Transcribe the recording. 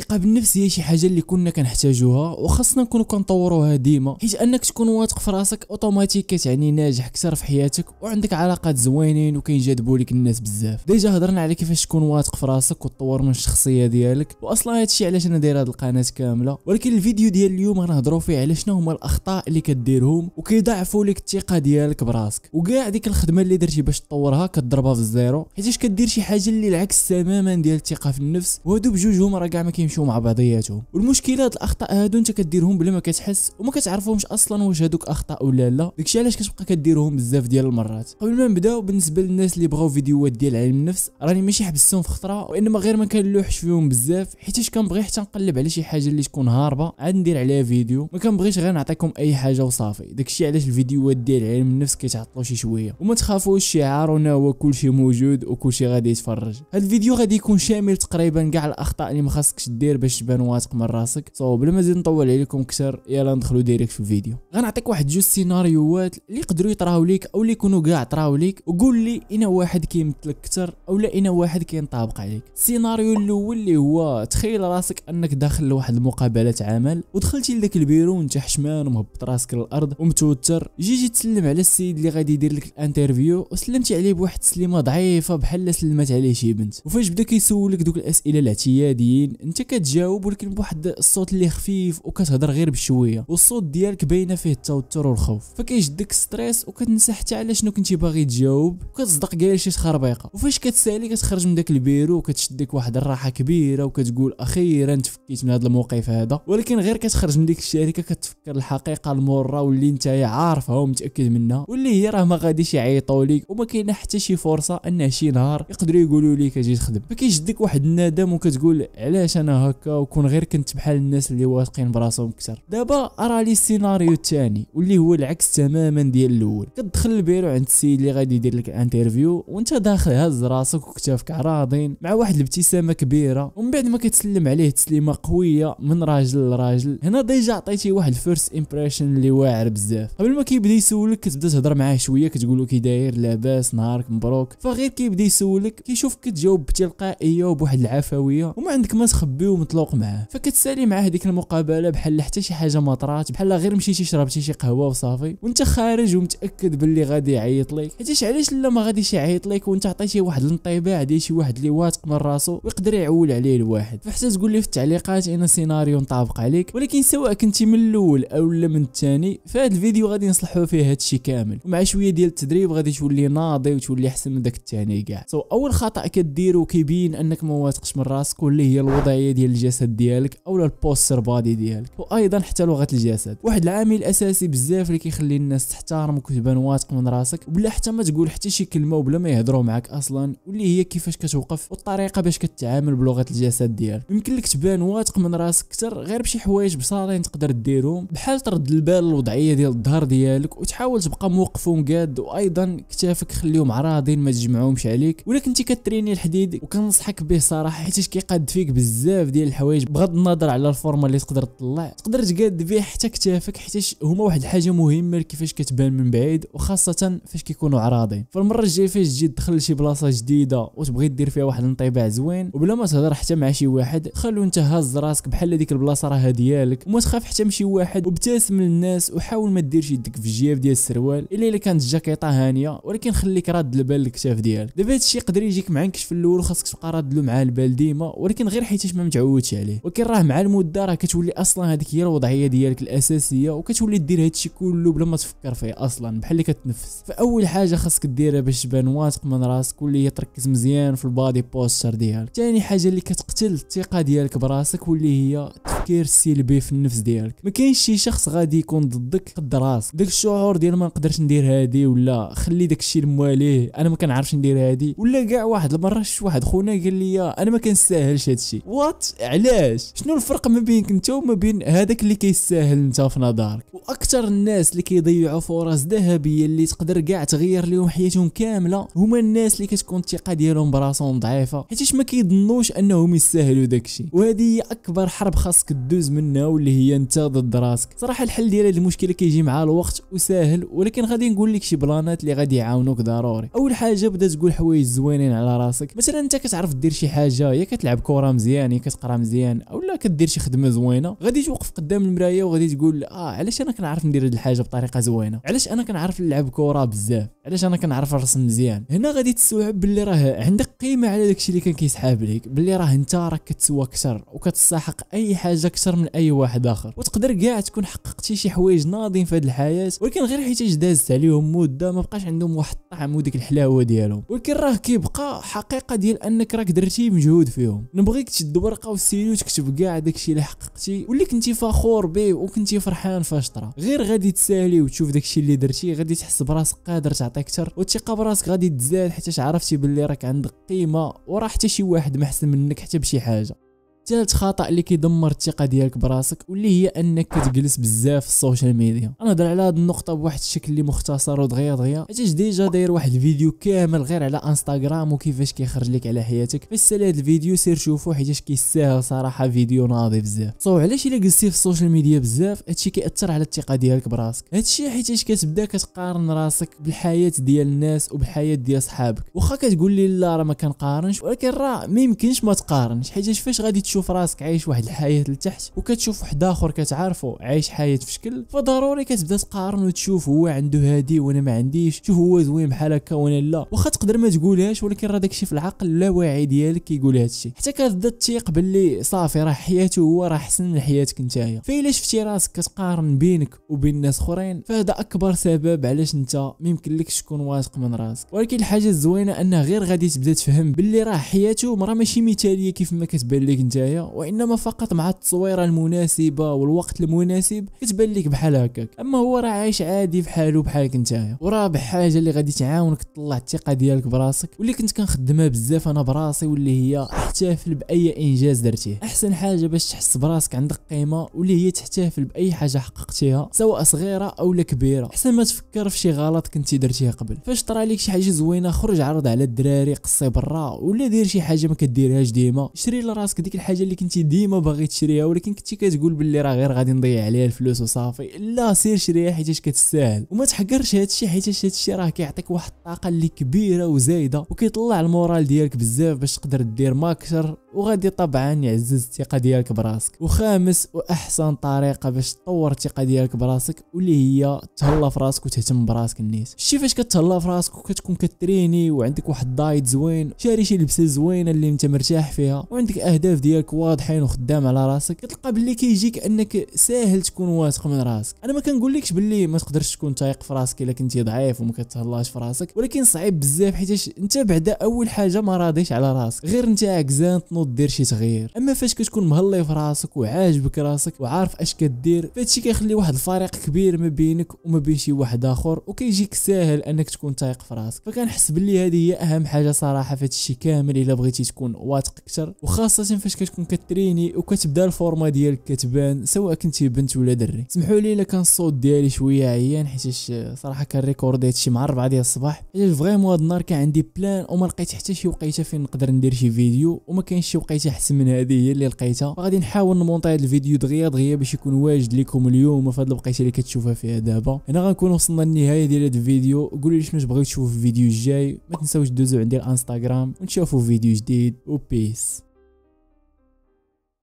الثقه بالنفس هي شي حاجه اللي كنا كنحتاجوها وخاصنا نكونوا كنطوروها ديما حيت انك تكون واثق في راسك اوتوماتيك كتعني ناجح اكثر في حياتك وعندك علاقات زوينين وكينجذبوا لك الناس بزاف ديجا هضرنا على كيفاش تكون واثق في راسك وتطور من الشخصيه ديالك واصلا هادشي علاش انا داير هاد القناه كامله ولكن الفيديو ديال اليوم غنهضروا فيه على شنو هما الاخطاء اللي كديرهم وكيضعفوا لك الثقه ديالك براسك وكاع ديك الخدمه اللي درتي باش تطورها كضربها في الزيرو حيت كدير شي حاجه اللي العكس تماما ديال الثقه في النفس وهادو هما راه كاع كيمشيو مع بعضياتهم والمشكله هاد الاخطاء هادو انت كديرهم بلا ما كتحس وما كتعرفهمش اصلا واش هادوك اخطاء ولا لا داكشي علاش كتبقى كديرهم بزاف ديال المرات قبل ما نبداو بالنسبه للناس اللي بغاو فيديوهات ديال علم النفس راني ماشي حبستهم في خطره وانما غير ما كنلوحش فيهم بزاف حيتاش كنبغي حتى نقلب على شي حاجه اللي تكون هاربه عاد ندير عليها فيديو ما كنبغيش غير نعطيكم اي حاجه وصافي داكشي علاش الفيديوهات ديال علم النفس كيتعطلوا شي شويه وما تخافوش شعارنا هو كلشي موجود وكلشي غادي يتفرج هاد الفيديو غادي يكون شامل تقريبا كاع الاخطاء اللي ما خاصكش دير باش تبان واثق من راسك سو بلا ما نزيد نطول عليكم اكثر يلا ندخلوا ديريكت في الفيديو غنعطيك واحد جوج سيناريوهات اللي يقدروا يطراو ليك او اللي يكونوا كاع طراو ليك وقول لي انا واحد كيمثلك اكثر او لا انا واحد كينطابق عليك السيناريو الاول اللي هو تخيل راسك انك داخل لواحد المقابله عمل ودخلتي لذاك البيرو وانت حشمان ومهبط راسك للارض ومتوتر جي جي تسلم على السيد اللي غادي يدير لك الانترفيو وسلمتي عليه بواحد التسليمه ضعيفه بحال سلمت عليه شي بنت وفاش بدا كيسولك دوك الاسئله الاعتياديين انت انت كتجاوب ولكن بواحد الصوت اللي خفيف وكتهضر غير بشويه والصوت ديالك باينه فيه التوتر والخوف فكيشدك ستريس وكتنسى حتى على شنو كنتي باغي تجاوب وكتصدق كاع شي خربيقه وفاش كتسالي كتخرج من داك البيرو وكتشدك واحد الراحه كبيره وكتقول اخيرا تفكيت من هذا الموقف هذا ولكن غير كتخرج من ديك الشركه كتفكر الحقيقه المره واللي انت عارفها ومتاكد منها واللي هي راه ما غاديش يعيطوا ليك وما كاينه حتى شي فرصه انه شي نهار يقدروا يقولوا ليك اجي تخدم فكيشدك واحد الندم وكتقول علاش انا هكا وكون غير كنت بحال الناس اللي واثقين براسهم اكثر دابا ارى لي السيناريو الثاني واللي هو العكس تماما ديال الاول كتدخل البيرو عند السيد اللي غادي يدير لك انترفيو وانت داخل هز راسك وكتافك عراضين مع واحد الابتسامه كبيره ومن بعد ما كتسلم عليه تسليمه قويه من راجل لراجل هنا ديجا عطيتي واحد الفيرست امبريشن اللي واعر بزاف قبل ما كيبدا يسولك كتبدا تهضر معاه شويه كتقول له كي داير لاباس نهارك مبروك فغير كيبدا يسولك كيشوفك كتجاوب بتلقائيه وبواحد العفويه وما عندك ما تخبي بيه ومطلوق معاه فكتسالي معاه هذيك المقابله بحال حتى شي حاجه ما طرات بحال غير مشيتي شربتي شي قهوه وصافي وانت خارج ومتاكد باللي غادي يعيط لك حيتاش علاش لا ما غاديش يعيط لك وانت عطيتي واحد الانطباع ديال شي واحد اللي واثق من راسو ويقدر يعول عليه الواحد فحتى تقول لي في التعليقات ان سيناريو مطابق عليك ولكن سواء كنتي من الاول او لا من الثاني فهاد الفيديو غادي نصلحوا فيه هادشي كامل ومع شويه ديال التدريب غادي تولي ناضي وتولي احسن من داك الثاني كاع سو اول خطا كديرو كيبين انك ما واثقش من راسك واللي هي الوضعيه ديال الجسد ديالك او البوستر بادي ديالك وايضا حتى لغه الجسد واحد العامل اساسي بزاف اللي كيخلي الناس تحترمك وتبان واثق من راسك وبلا حتى ما تقول حتى شي كلمه وبلا ما يهضروا معك اصلا واللي هي كيفاش كتوقف والطريقه باش كتعامل بلغه الجسد ديالك يمكن لك تبان واثق من راسك اكثر غير بشي حوايج بساطين تقدر ديرهم بحال ترد البال الوضعيه ديال الظهر ديالك وتحاول تبقى موقف ومقاد وايضا كتافك خليهم عراضين ما تجمعهمش عليك ولكن كنتي كتريني الحديد وكنصحك به صراحه حيت كيقاد فيك بزاف بزاف ديال الحوايج بغض النظر على الفورمه اللي تقدر تطلع تقدر تقاد بيه حتى كتافك حتى هما واحد الحاجه مهمه كيفاش كتبان من بعيد وخاصه فاش كيكونوا عراضين فالمره الجايه فاش تجي تدخل لشي بلاصه جديده وتبغي دير فيها واحد الانطباع زوين وبلا ما تهضر حتى مع شي واحد خلو انت هاز راسك بحال هذيك البلاصه راها ديالك وما تخاف حتى من شي واحد وابتسم للناس وحاول ما ديرش يدك في الجياب ديال السروال الا الا كانت الجاكيطه هانيه ولكن خليك راد البال الكتاف ديالك دابا هادشي يقدر يجيك معنكش في الاول وخاصك تبقى راد له مع البال ديما ولكن غير حيتاش ما متعودش عليه ولكن راه مع المده راه كتولي اصلا هذيك هي الوضعيه ديالك الاساسيه وكتولي دير هادشي كله بلا ما تفكر فيه اصلا بحال اللي كتنفس فاول حاجه خاصك ديرها باش تبان واثق من راسك واللي هي تركز مزيان في البادي بوستر ديالك ثاني حاجه اللي كتقتل الثقه ديالك براسك واللي هي التفكير السلبي في النفس ديالك ما كاينش شي شخص غادي يكون ضدك قد راسك داك الشعور ديال ما نقدرش ندير هادي ولا خلي داك الشيء لمواليه انا ما كنعرفش ندير هادي ولا كاع واحد المره شي واحد خونا قال لي انا ما كنستاهلش هادشي فقط علاش شنو الفرق ما بينك انت وما بين هذاك اللي كيستاهل انت في نظرك واكثر الناس اللي كيضيعوا فرص ذهبيه اللي تقدر كاع تغير لهم حياتهم كامله هما الناس اللي كتكون الثقه ديالهم براسهم ضعيفه حيتاش ما كيظنوش انهم يستاهلوا داك الشيء وهذه هي اكبر حرب خاصك دوز منها واللي هي انت ضد راسك صراحه الحل ديال هذه المشكله كيجي مع الوقت وساهل ولكن غادي نقول لك شي بلانات اللي غادي يعاونوك ضروري اول حاجه بدا تقول حوايج زوينين على راسك مثلا انت كتعرف دير شي حاجه يا كتلعب كره مزيان كتقرا مزيان اولا كدير شي خدمه زوينه غادي توقف قدام المرايه وغادي تقول اه علاش انا كنعرف ندير هاد الحاجه بطريقه زوينه علاش انا كنعرف نلعب كره بزاف علاش انا كنعرف نرسم مزيان هنا غادي تستوعب باللي راه عندك قيمه على داكشي اللي كان كيسحاب ليك باللي راه انت راك كتسوى اكثر وكتستحق اي حاجه اكثر من اي واحد اخر وتقدر كاع تكون حققتي شي حوايج ناضين في هاد الحياه ولكن غير حيت دازت عليهم مده ما بقاش عندهم واحد الطعم وديك الحلاوه ديالهم ولكن راه كيبقى حقيقه ديال انك راك درتي مجهود فيهم نبغيك تشد ورقه وستيلو تكتب كاع داكشي اللي حققتي واللي كنتي فخور به وكنتي فرحان فاش طرا غير غادي تسالي وتشوف داكشي اللي درتي غادي تحس براسك قادر تعطي اكثر والثقه براسك غادي تزاد حيت عرفتي باللي راك عندك قيمه وراه حتى شي واحد احسن منك حتى بشي حاجه ثالث خطا اللي كيدمر الثقه ديالك براسك واللي هي انك كتجلس بزاف في السوشيال ميديا غنهضر على هذه النقطه بواحد الشكل اللي مختصر ودغيا دغيا حيت ديجا داير واحد الفيديو كامل غير على انستغرام وكيفاش كيخرج لك على حياتك بس هذا الفيديو سير شوفو حيت كيستاهل صراحه فيديو ناضي بزاف صو علاش الا جلستي في السوشيال ميديا بزاف هادشي كياثر على الثقه ديالك براسك هادشي حيت كتبدا كتقارن راسك بالحياه ديال الناس وبالحياه ديال صحابك واخا كتقول لي لا راه ما كنقارنش ولكن راه ما يمكنش ما تقارنش حيت فاش غادي كتشوف راسك عايش واحد الحياه لتحت وكتشوف واحد اخر كتعرفو عايش حياه في شكل فضروري كتبدا تقارن وتشوف هو عنده هادي وانا ما عنديش شوف هو زوين بحال هكا وانا لا واخا تقدر ما تقولهاش ولكن راه داكشي في العقل اللاواعي ديالك كيقول هادشي حتى كتبدا تيق باللي صافي راه حياته هو راه احسن من حياتك نتايا فالا شفتي راسك كتقارن بينك وبين ناس اخرين فهذا اكبر سبب علاش انت ميمكنلكش تكون واثق من راسك ولكن الحاجه الزوينه انه غير غادي تبدا تفهم باللي راه حياته راه ماشي مثاليه كيف ما كتبان لك انت البدايه وانما فقط مع التصويره المناسبه والوقت المناسب كتبان لك بحال هكاك اما هو راه عايش عادي بحالو بحالك نتايا ورابع حاجه اللي غادي تعاونك تطلع الثقه ديالك براسك واللي كنت كنخدمها بزاف انا براسي واللي هي احتفل باي انجاز درتيه احسن حاجه باش تحس براسك عندك قيمه واللي هي تحتفل باي حاجه حققتيها سواء صغيره او كبيره احسن ما تفكر في شي غلط كنتي درتيه قبل فاش طرا لك شي حاجه زوينه خرج عرض على الدراري قصي برا ولا دير شي حاجه ما كديرهاش ديما شري لراسك ديك الحاجه الحاجه اللي كنتي ديما باغي تشريها ولكن كنتي كتقول باللي راه غير غادي نضيع عليها الفلوس وصافي لا سير شريها حيتاش كتستاهل وما تحقرش هادشي حيتاش هادشي راه كيعطيك واحد الطاقه اللي كبيره وزايده وكيطلع المورال ديالك بزاف باش تقدر دير ما وغادي طبعا يعزز الثقه ديالك براسك وخامس واحسن طريقه باش تطور الثقه ديالك براسك واللي هي تهلا في راسك وتهتم براسك الناس شتي فاش كتهلا في راسك وكتكون كتريني وعندك واحد الدايت زوين شاري شي لبسه زوينه اللي انت مرتاح فيها وعندك اهداف ديالك واضحين وخدام على راسك كتلقى باللي كيجيك انك ساهل تكون واثق من راسك انا ما كنقولكش باللي ما تقدرش تكون تايق في راسك الا كنتي ضعيف وما كتهلاش في راسك ولكن صعيب بزاف حيت انت بعدا اول حاجه ما راضيش على راسك غير انت عكزان دير شي تغيير اما فاش كتكون مهلي في راسك وعاجبك راسك وعارف اش كدير فهادشي كيخلي واحد الفريق كبير ما بينك وما بين شي واحد اخر وكيجيك ساهل انك تكون تايق في راسك فكنحس بلي هذه هي اهم حاجه صراحه في هادشي كامل الا بغيتي تكون واثق اكثر وخاصه فاش كتكون كتريني وكتبدا الفورمه ديالك كتبان سواء كنتي بنت ولا دري سمحوا لي الا كان الصوت ديالي شويه عيان حيت صراحه كنريكوردي هادشي مع 4 ديال الصباح فريمون هاد النهار كان عندي بلان وما لقيت حتى شي وقيته فين نقدر ندير شي فيديو وما كاينش داكشي بقيتي احسن من هذه هي اللي لقيتها غادي نحاول نمونطي هذا الفيديو دغيا دغيا باش يكون واجد لكم اليوم وفي هذه الوقيته اللي كتشوفها فيها دابا هنا غنكون وصلنا للنهايه ديال هذا الفيديو قولوا لي شنو تبغيو تشوفوا في الفيديو الجاي ما تنساوش دوزوا عندي الانستغرام ونشوفوا فيديو جديد وبيس